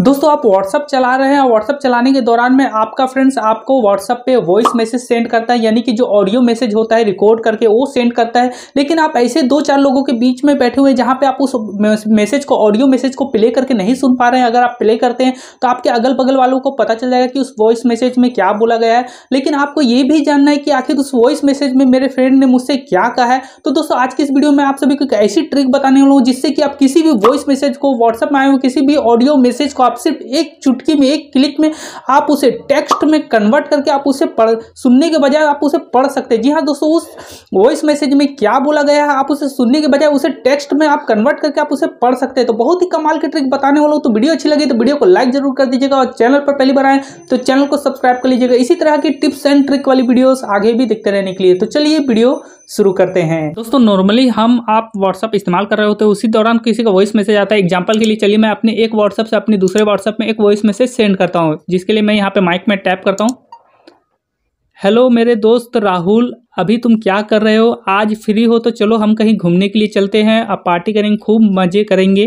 दोस्तों आप WhatsApp चला रहे हैं WhatsApp चलाने के दौरान में आपका फ्रेंड्स आपको WhatsApp पे वॉइस मैसेज सेंड करता है यानी कि जो ऑडियो मैसेज होता है रिकॉर्ड करके वो सेंड करता है लेकिन आप ऐसे दो चार लोगों के बीच में बैठे हुए हैं जहाँ पे आप उस मैसेज को ऑडियो मैसेज को प्ले करके नहीं सुन पा रहे हैं अगर आप प्ले करते हैं तो आपके अगल बगल वालों को पता चल जाएगा कि उस वॉइस मैसेज में क्या बोला गया है लेकिन आपको ये भी जानना है कि आखिर उस वॉइस मैसेज में मेरे फ्रेंड ने मुझसे क्या कहा है तो दोस्तों आज की इस वीडियो में आप सभी को एक ऐसी ट्रिक बताने वाला हूँ जिससे कि आप किसी भी वॉइस मैसेज को व्हाट्सअप में आए हो किसी भी ऑडियो मैसेज को आप सिर्फ एक चुटकी में एक क्लिक में आप उसे टेक्स्ट में कन्वर्ट करके आप उसे पढ़ सुनने के बजाय आप उसे पढ़ सकते हैं जी हाँ दोस्तों उस वॉइस मैसेज में क्या बोला गया है आप उसे सुनने के बजाय उसे टेक्स्ट में आप कन्वर्ट करके आप उसे पढ़ सकते हैं तो बहुत ही कमाल की ट्रिक बताने वाला हूँ तो वीडियो अच्छी लगी तो वीडियो को लाइक जरूर कर दीजिएगा और चैनल पर पहली बार आए तो चैनल को सब्सक्राइब कर लीजिएगा इसी तरह की टिप्स एंड ट्रिक वाली वीडियोस आगे भी देखते रहने के लिए तो चलिए वीडियो शुरू करते हैं दोस्तों नॉर्मली हम आप व्हाट्सअप इस्तेमाल कर रहे होते हैं उसी दौरान किसी का वॉइस मैसेज आता है एग्जाम्पल के लिए चलिए मैं अपने एक व्हाट्सअप से अपने दूसरे व्हाट्सअप में एक वॉइस मैसेज सेंड करता हूँ जिसके लिए मैं यहाँ पे माइक में टैप करता हूँ हेलो मेरे दोस्त राहुल अभी तुम क्या कर रहे हो आज फ्री हो तो चलो हम कहीं घूमने के लिए चलते हैं अब पार्टी करेंगे खूब मज़े करेंगे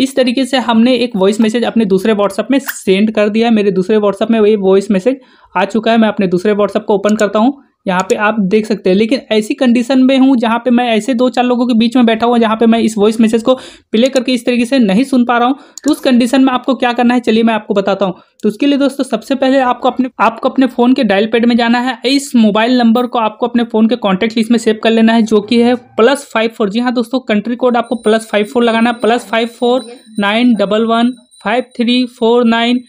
इस तरीके से हमने एक वॉइस मैसेज अपने दूसरे व्हाट्सअप में सेंड कर दिया मेरे दूसरे व्हाट्सअप में वही वॉइस मैसेज आ चुका है मैं अपने दूसरे व्हाट्सअप को ओपन करता हूँ यहाँ पे आप देख सकते हैं लेकिन ऐसी कंडीशन में हूँ जहाँ पे मैं ऐसे दो चार लोगों के बीच में बैठा हुआ जहाँ पे मैं इस वॉइस मैसेज को प्ले करके इस तरीके से नहीं सुन पा रहा हूँ तो उस कंडीशन में आपको क्या करना है चलिए मैं आपको बताता हूँ तो उसके लिए दोस्तों सबसे पहले आपको अपने आपको अपने फ़ोन के डायल पैड में जाना है इस मोबाइल नंबर को आपको अपने फ़ोन के कॉन्टैक्ट लिस्ट में सेव कर लेना है जो कि है प्लस फाइव फोर जी हाँ दोस्तों कंट्री कोड आपको प्लस फाइव फोर लगाना है plus five four nine double one five three four nine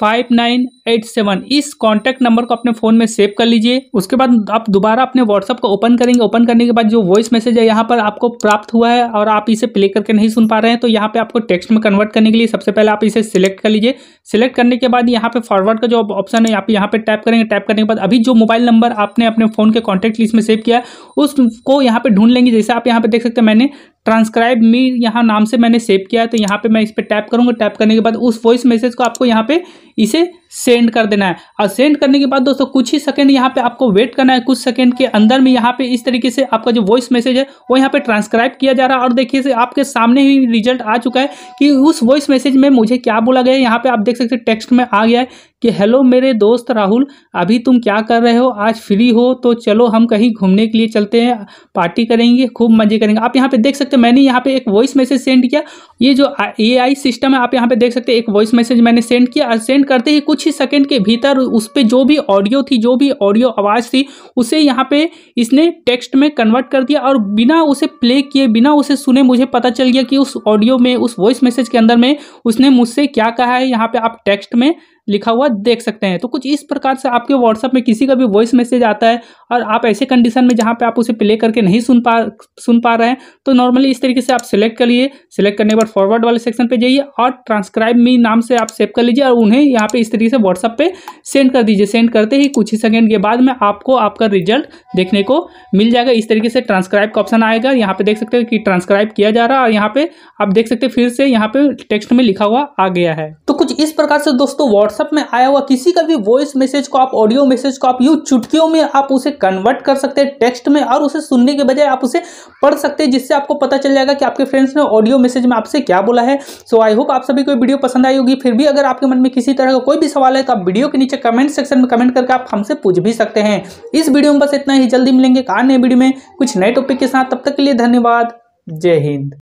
five nine eight seven इस कॉन्टैक्ट नंबर को अपने फ़ोन में सेव कर लीजिए उसके बाद आप दोबारा अपने व्हाट्सअप को ओपन करेंगे ओपन करने के बाद जो वॉइस मैसेज है यहाँ पर आपको प्राप्त हुआ है और आप इसे प्ले करके नहीं सुन पा रहे हैं तो यहाँ पे आपको टेक्स्ट में कन्वर्ट करने के लिए सबसे पहले आप इसे सिलेक्ट कर लीजिए सिलेक्ट करने के बाद यहाँ पर फॉरवर्ड का जो ऑप्शन है आप यहाँ पर टाइप करेंगे टाइप करने के बाद अभी जो मोबाइल नंबर आपने अपने फ़ोन के कॉन्टैक्ट लिस्ट में सेव किया उसको यहाँ पर ढूंढ लेंगे जैसे आप यहाँ पर देख सकते हैं मैंने ट्रांसक्राइब मी यहाँ नाम से मैंने सेव किया है तो यहाँ पर मैं इस पर टैप करूँगा टैप करने के बाद उस वॉइस मैसेज को आपको यहाँ पर इसे सेंड कर देना है और सेंड करने के बाद दोस्तों कुछ ही सेकंड यहाँ पे आपको वेट करना है कुछ सेकंड के अंदर में यहाँ पे इस तरीके से आपका जो वॉइस मैसेज है वो यहाँ पे ट्रांसक्राइब किया जा रहा है और देखिए से आपके सामने ही रिजल्ट आ चुका है कि उस वॉइस मैसेज में मुझे क्या बोला गया है यहाँ पे आप देख सकते टेक्स्ट में आ गया है कि हेलो मेरे दोस्त राहुल अभी तुम क्या कर रहे हो आज फ्री हो तो चलो हम कहीं घूमने के लिए चलते हैं पार्टी करेंगे खूब मजे करेंगे आप यहाँ पे देख सकते हैं मैंने यहाँ पे एक वॉइस मैसेज सेंड किया ये जो ए सिस्टम है आप यहाँ पे देख सकते हैं एक वॉइस मैसेज मैंने सेंड किया सेंड करते ही कुछ ही सेकंड के भीतर उस पर जो भी ऑडियो थी जो भी ऑडियो आवाज़ थी उसे यहाँ पे इसने टेक्स्ट में कन्वर्ट कर दिया और बिना उसे प्ले किए बिना उसे सुने मुझे पता चल गया कि उस ऑडियो में उस वॉइस मैसेज के अंदर में उसने मुझसे क्या कहा है यहाँ पर आप टेक्स्ट में लिखा हुआ देख सकते हैं तो कुछ इस प्रकार से आपके व्हाट्सअप में किसी का भी वॉइस मैसेज आता है और आप ऐसे कंडीशन में जहाँ पे आप उसे प्ले करके नहीं सुन पा सुन पा रहे हैं तो नॉर्मली इस तरीके से आप सेलेक्ट कर लिए सिलेक्ट करने के बाद फॉरवर्ड वाले सेक्शन पे जाइए और ट्रांसक्राइब मी नाम से आप सेव कर लीजिए और उन्हें यहाँ पर इस तरीके से व्हाट्सअप पर सेंड कर दीजिए सेंड करते ही कुछ ही सेकेंड के बाद में आपको आपका रिजल्ट देखने को मिल जाएगा इस तरीके से ट्रांसक्राइब का ऑप्शन आएगा यहाँ पर देख सकते हैं कि ट्रांसक्राइब किया जा रहा है और यहाँ पर आप देख सकते हैं फिर से यहाँ पर टेक्स्ट में लिखा हुआ आ गया है तो कुछ इस प्रकार से दोस्तों व्हाट्सएप व्हाट्सअप में आया हुआ किसी का भी वॉइस मैसेज को आप ऑडियो मैसेज को आप यू चुटकियों में आप उसे कन्वर्ट कर सकते हैं टेक्स्ट में और उसे सुनने के बजाय आप उसे पढ़ सकते हैं जिससे आपको पता चल जाएगा कि आपके फ्रेंड्स ने ऑडियो मैसेज में आपसे क्या बोला है सो आई होप आप सभी को वीडियो पसंद आई होगी फिर भी अगर आपके मन में किसी तरह का कोई भी सवाल है तो आप वीडियो के नीचे कमेंट सेक्शन में कमेंट करके आप हमसे पूछ भी सकते हैं इस वीडियो में बस इतना ही जल्दी मिलेंगे कहा नए वीडियो में कुछ नए टॉपिक के साथ तब तक के लिए धन्यवाद जय हिंद